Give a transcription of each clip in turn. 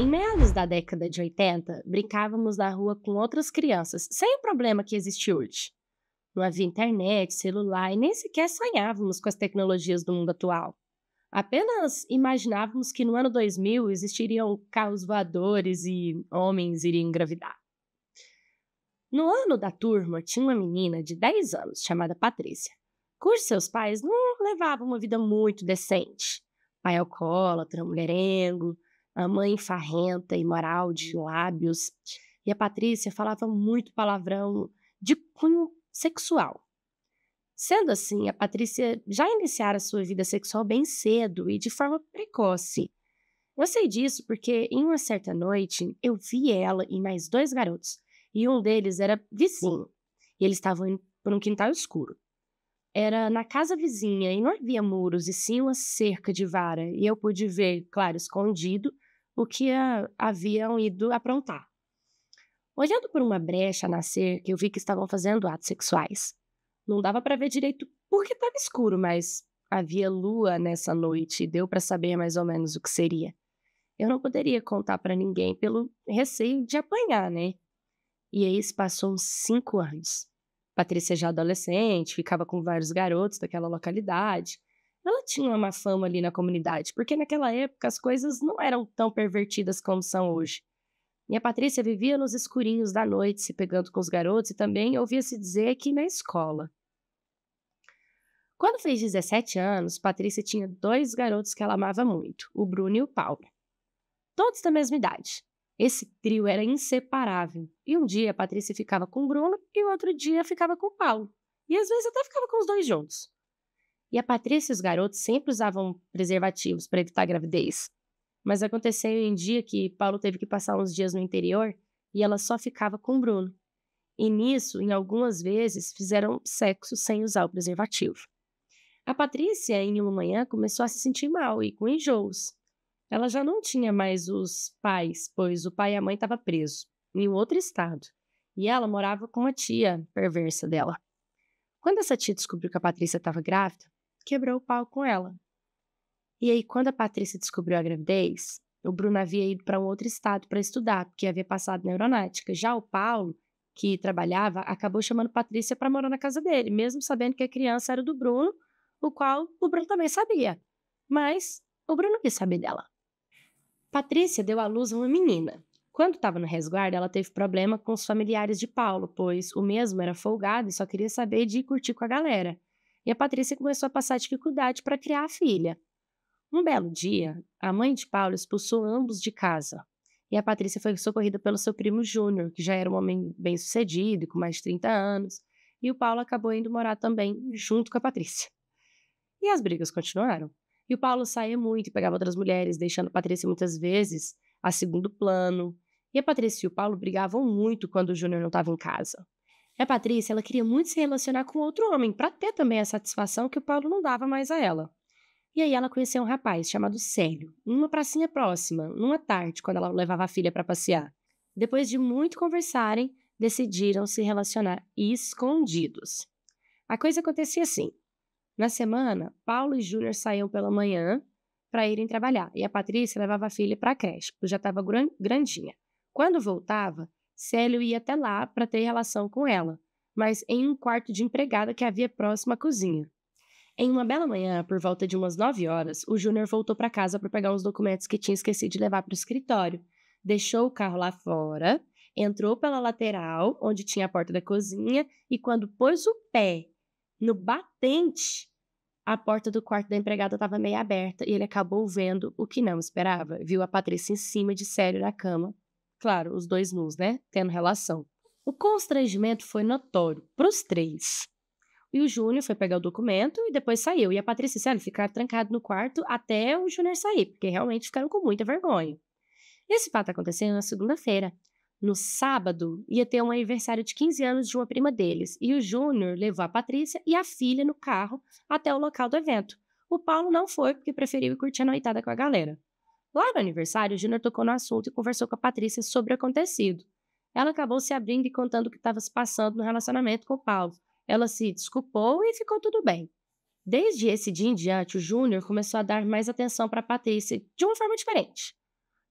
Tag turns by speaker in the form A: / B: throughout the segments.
A: Em meados da década de 80, brincávamos na rua com outras crianças, sem o problema que existe hoje. Não havia internet, celular e nem sequer sonhávamos com as tecnologias do mundo atual. Apenas imaginávamos que no ano 2000 existiriam carros voadores e homens iriam engravidar. No ano da turma, tinha uma menina de 10 anos chamada Patrícia, cujos seus pais não levavam uma vida muito decente. Pai alcoólatra, mulherengo, a mãe farrenta, moral de uhum. lábios. E a Patrícia falava muito palavrão de cunho sexual. Sendo assim, a Patrícia já iniciara sua vida sexual bem cedo e de forma precoce. Eu sei disso porque em uma certa noite eu vi ela e mais dois garotos, e um deles era vizinho, e eles estavam indo por um quintal escuro. Era na casa vizinha e não havia muros e sim uma cerca de vara, e eu pude ver, claro, escondido, o que a, haviam ido aprontar. Olhando por uma brecha nascer, que eu vi que estavam fazendo atos sexuais. Não dava para ver direito porque estava escuro, mas havia lua nessa noite e deu para saber mais ou menos o que seria. Eu não poderia contar para ninguém pelo receio de apanhar, né? E aí se passou uns cinco anos. Patrícia já adolescente, ficava com vários garotos daquela localidade ela tinha uma fama ali na comunidade, porque naquela época as coisas não eram tão pervertidas como são hoje. E a Patrícia vivia nos escurinhos da noite, se pegando com os garotos, e também ouvia-se dizer que na escola. Quando fez 17 anos, Patrícia tinha dois garotos que ela amava muito, o Bruno e o Paulo. Todos da mesma idade. Esse trio era inseparável. E um dia a Patrícia ficava com o Bruno e o outro dia ficava com o Paulo. E às vezes até ficava com os dois juntos. E a Patrícia e os garotos sempre usavam preservativos para evitar gravidez. Mas aconteceu em um dia que Paulo teve que passar uns dias no interior e ela só ficava com o Bruno. E nisso, em algumas vezes, fizeram sexo sem usar o preservativo. A Patrícia, em uma manhã, começou a se sentir mal e com enjoos. Ela já não tinha mais os pais, pois o pai e a mãe estavam presos, em outro estado. E ela morava com a tia perversa dela. Quando essa tia descobriu que a Patrícia estava grávida, quebrou o pau com ela. E aí, quando a Patrícia descobriu a gravidez, o Bruno havia ido para um outro estado para estudar, porque havia passado na Já o Paulo, que trabalhava, acabou chamando Patrícia para morar na casa dele, mesmo sabendo que a criança era do Bruno, o qual o Bruno também sabia. Mas o Bruno quis saber dela. Patrícia deu à luz a uma menina. Quando estava no resguardo, ela teve problema com os familiares de Paulo, pois o mesmo era folgado e só queria saber de curtir com a galera e a Patrícia começou a passar dificuldade para criar a filha. Um belo dia, a mãe de Paulo expulsou ambos de casa e a Patrícia foi socorrida pelo seu primo Júnior, que já era um homem bem sucedido, com mais de 30 anos, e o Paulo acabou indo morar também junto com a Patrícia. E as brigas continuaram. E o Paulo saía muito e pegava outras mulheres, deixando a Patrícia muitas vezes a segundo plano. E a Patrícia e o Paulo brigavam muito quando o Júnior não estava em casa. E é, a Patrícia, ela queria muito se relacionar com outro homem para ter também a satisfação que o Paulo não dava mais a ela. E aí ela conheceu um rapaz chamado Célio, numa pracinha próxima, numa tarde, quando ela levava a filha para passear. Depois de muito conversarem, decidiram se relacionar escondidos. A coisa acontecia assim: na semana, Paulo e Júnior saíam pela manhã para irem trabalhar e a Patrícia levava a filha para a creche, porque já estava grandinha. Quando voltava, Célio ia até lá para ter relação com ela, mas em um quarto de empregada que havia próximo à cozinha. Em uma bela manhã, por volta de umas 9 horas, o Júnior voltou para casa para pegar uns documentos que tinha esquecido de levar para o escritório. Deixou o carro lá fora, entrou pela lateral, onde tinha a porta da cozinha, e quando pôs o pé no batente, a porta do quarto da empregada estava meio aberta e ele acabou vendo o que não esperava. Viu a Patrícia em cima de Célio na cama, Claro, os dois nus, né? Tendo relação. O constrangimento foi notório para os três. E o Júnior foi pegar o documento e depois saiu. E a Patrícia e Célio ficaram trancados no quarto até o Júnior sair, porque realmente ficaram com muita vergonha. Esse fato aconteceu na segunda-feira. No sábado, ia ter um aniversário de 15 anos de uma prima deles. E o Júnior levou a Patrícia e a filha no carro até o local do evento. O Paulo não foi porque preferiu ir curtir a noitada com a galera. Lá no aniversário, Júnior tocou no assunto e conversou com a Patrícia sobre o acontecido. Ela acabou se abrindo e contando o que estava se passando no relacionamento com o Paulo. Ela se desculpou e ficou tudo bem. Desde esse dia em diante, o Júnior começou a dar mais atenção para a Patrícia de uma forma diferente.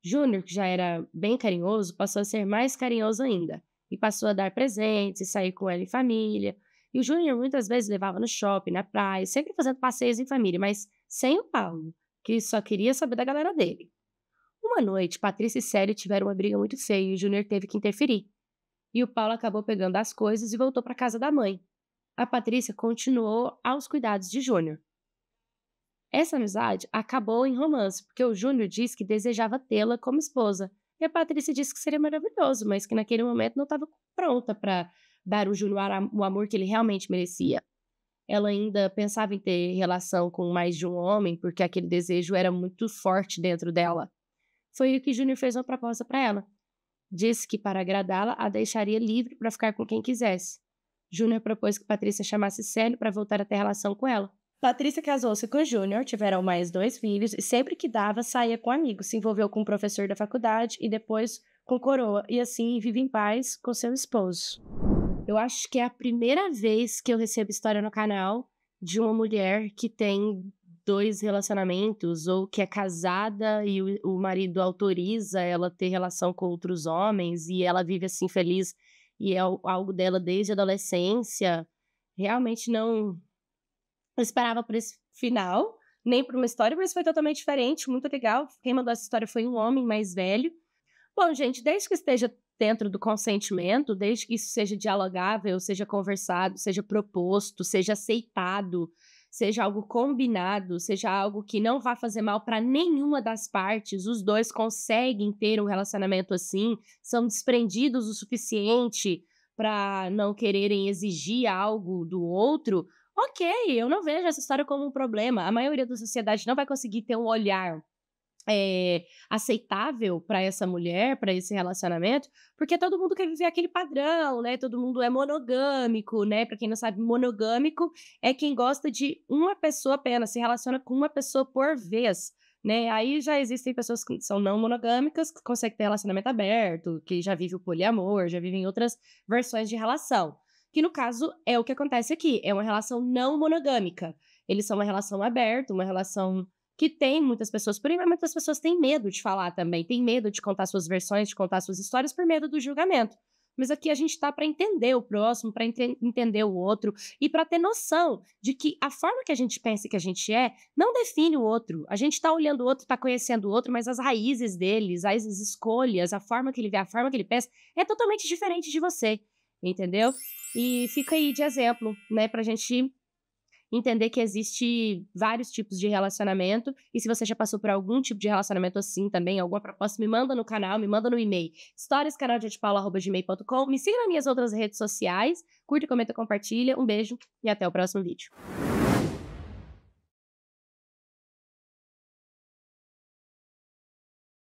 A: Júnior, que já era bem carinhoso, passou a ser mais carinhoso ainda e passou a dar presentes e sair com ela em família. E o Júnior muitas vezes levava no shopping, na praia, sempre fazendo passeios em família, mas sem o Paulo que só queria saber da galera dele. Uma noite, Patrícia e Célio tiveram uma briga muito feia e o Júnior teve que interferir. E o Paulo acabou pegando as coisas e voltou para casa da mãe. A Patrícia continuou aos cuidados de Júnior. Essa amizade acabou em romance, porque o Júnior disse que desejava tê-la como esposa. E a Patrícia disse que seria maravilhoso, mas que naquele momento não estava pronta para dar o Júnior o amor que ele realmente merecia ela ainda pensava em ter relação com mais de um homem, porque aquele desejo era muito forte dentro dela. Foi o que Júnior fez uma proposta para ela. Disse que, para agradá-la, a deixaria livre para ficar com quem quisesse. Júnior propôs que Patrícia chamasse Célio para voltar a ter relação com ela. Patrícia casou-se com Júnior, tiveram mais dois filhos e sempre que dava saía com amigos, se envolveu com um professor da faculdade e depois com coroa, e assim vive em paz com seu esposo. Eu acho que é a primeira vez que eu recebo história no canal de uma mulher que tem dois relacionamentos ou que é casada e o, o marido autoriza ela ter relação com outros homens e ela vive assim feliz e é algo dela desde a adolescência. Realmente não esperava por esse final, nem por uma história, mas foi totalmente diferente, muito legal. Quem mandou essa história foi um homem mais velho. Bom, gente, desde que esteja dentro do consentimento, desde que isso seja dialogável, seja conversado, seja proposto, seja aceitado, seja algo combinado, seja algo que não vá fazer mal para nenhuma das partes, os dois conseguem ter um relacionamento assim, são desprendidos o suficiente para não quererem exigir algo do outro. Ok, eu não vejo essa história como um problema. A maioria da sociedade não vai conseguir ter um olhar é, aceitável para essa mulher, para esse relacionamento, porque todo mundo quer viver aquele padrão, né? Todo mundo é monogâmico, né? Para quem não sabe, monogâmico é quem gosta de uma pessoa apenas, se relaciona com uma pessoa por vez. Né? Aí já existem pessoas que são não monogâmicas, que conseguem ter relacionamento aberto, que já vivem o poliamor, já vivem outras versões de relação. Que no caso é o que acontece aqui, é uma relação não monogâmica. Eles são uma relação aberta, uma relação que tem muitas pessoas por exemplo, muitas pessoas têm medo de falar também, têm medo de contar suas versões, de contar suas histórias por medo do julgamento. Mas aqui a gente está para entender o próximo, para ente entender o outro e para ter noção de que a forma que a gente pensa que a gente é não define o outro. A gente está olhando o outro, está conhecendo o outro, mas as raízes deles, as escolhas, a forma que ele vê, a forma que ele pensa é totalmente diferente de você, entendeu? E fica aí de exemplo, né, para a gente entender que existe vários tipos de relacionamento e se você já passou por algum tipo de relacionamento assim também, alguma proposta, me manda no canal, me manda no e-mail, historiascanaldeadpaula.gmail.com, me siga nas minhas outras redes sociais, curta, comenta, compartilha, um beijo e até o próximo vídeo.